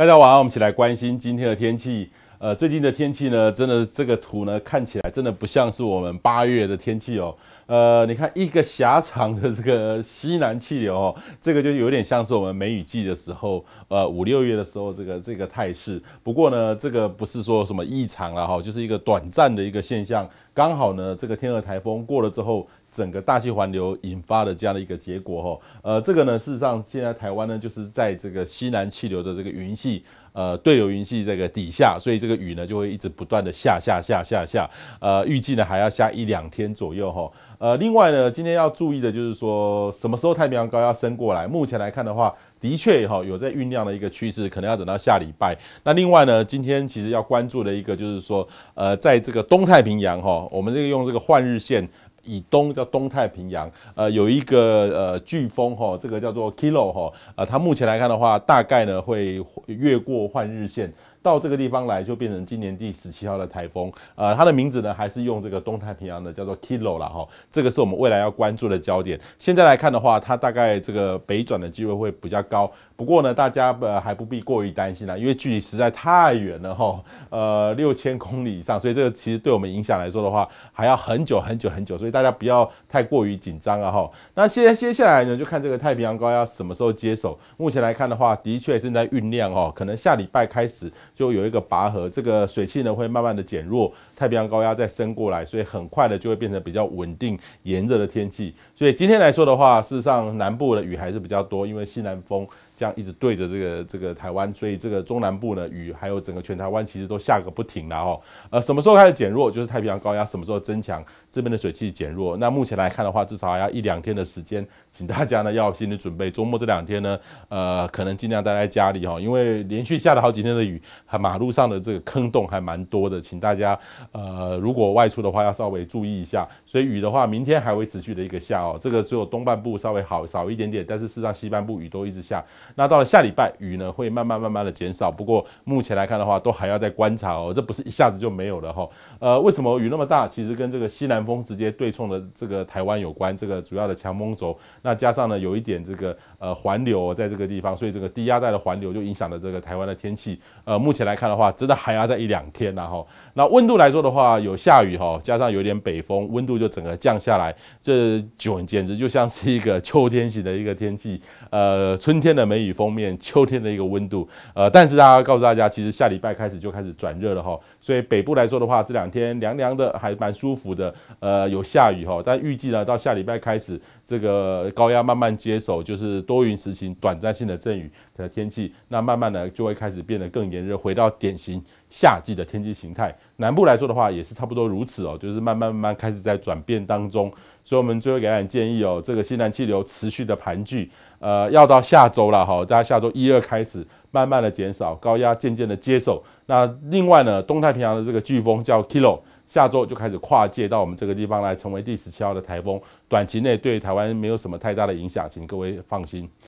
大家晚上，我们一起来关心今天的天气。呃，最近的天气呢，真的这个图呢，看起来真的不像是我们八月的天气哦。呃，你看一个狭长的这个西南气流哦，这个就有点像是我们梅雨季的时候，呃，五六月的时候这个这个态势。不过呢，这个不是说什么异常了哈，就是一个短暂的一个现象。刚好呢，这个天鹅台风过了之后。整个大气环流引发的这样的一个结果哈，呃，这个呢，事实上现在台湾呢，就是在这个西南气流的这个云系，呃，对流云系这个底下，所以这个雨呢就会一直不断的下下下下下，呃，预计呢还要下一两天左右哈，呃，另外呢，今天要注意的就是说什么时候太平洋高压要升过来，目前来看的话，的确哈有在酝酿的一个趋势，可能要等到下礼拜。那另外呢，今天其实要关注的一个就是说，呃，在这个东太平洋哈，我们这个用这个换日线。以东叫东太平洋，呃，有一个呃飓风哈，这个叫做 Kilo 哈，呃，它目前来看的话，大概呢会越过换日线。到这个地方来就变成今年第十七号的台风，呃，它的名字呢还是用这个东太平洋的叫做 Kilo 了哈，这个是我们未来要关注的焦点。现在来看的话，它大概这个北转的机会会比较高，不过呢，大家呃还不必过于担心啦，因为距离实在太远了哈，呃，六千公里以上，所以这个其实对我们影响来说的话，还要很久很久很久，所以大家不要太过于紧张啊哈。那现在接下来呢，就看这个太平洋高压什么时候接手。目前来看的话，的确正在酝酿哦，可能下礼拜开始。就有一个拔河，这个水汽呢会慢慢的减弱，太平洋高压再升过来，所以很快的就会变成比较稳定炎热的天气。所以今天来说的话，事实上南部的雨还是比较多，因为西南风。这样一直对着这个这个台湾，所以这个中南部呢雨还有整个全台湾其实都下个不停了哈。呃，什么时候开始减弱？就是太平洋高压什么时候增强，这边的水汽减弱。那目前来看的话，至少还要一两天的时间，请大家呢要心理准备。周末这两天呢，呃，可能尽量待在家里哈，因为连续下了好几天的雨，马路上的这个坑洞还蛮多的，请大家呃如果外出的话要稍微注意一下。所以雨的话，明天还会持续的一个下哦。这个只有东半部稍微好少一点点，但是事实上西半部雨都一直下。那到了下礼拜雨呢会慢慢慢慢的减少，不过目前来看的话都还要再观察哦，这不是一下子就没有了哈。呃，为什么雨那么大？其实跟这个西南风直接对冲的这个台湾有关，这个主要的强风轴。那加上呢有一点这个呃环流在这个地方，所以这个低压带的环流就影响了这个台湾的天气。呃，目前来看的话，真的还要在一两天然后，那温度来说的话有下雨哈，加上有点北风，温度就整个降下来，这简简直就像是一个秋天型的一个天气，呃，春天的没。雨封面，秋天的一个温度，呃，但是啊，告诉大家，其实下礼拜开始就开始转热了哈。所以北部来说的话，这两天凉凉的，还蛮舒服的，呃，有下雨哈。但预计呢，到下礼拜开始，这个高压慢慢接手，就是多云时晴、短暂性的阵雨的天气，那慢慢的就会开始变得更炎热，回到典型夏季的天气形态。南部来说的话，也是差不多如此哦，就是慢慢慢慢开始在转变当中。所以，我们最后给大家建议哦，这个西南气流持续的盘踞，呃，要到下周了。好，大家下周一二开始，慢慢的减少高压，渐渐的接手。那另外呢，东太平洋的这个飓风叫 Kilo，下周就开始跨界到我们这个地方来，成为第十七号的台风。短期内对台湾没有什么太大的影响，请各位放心。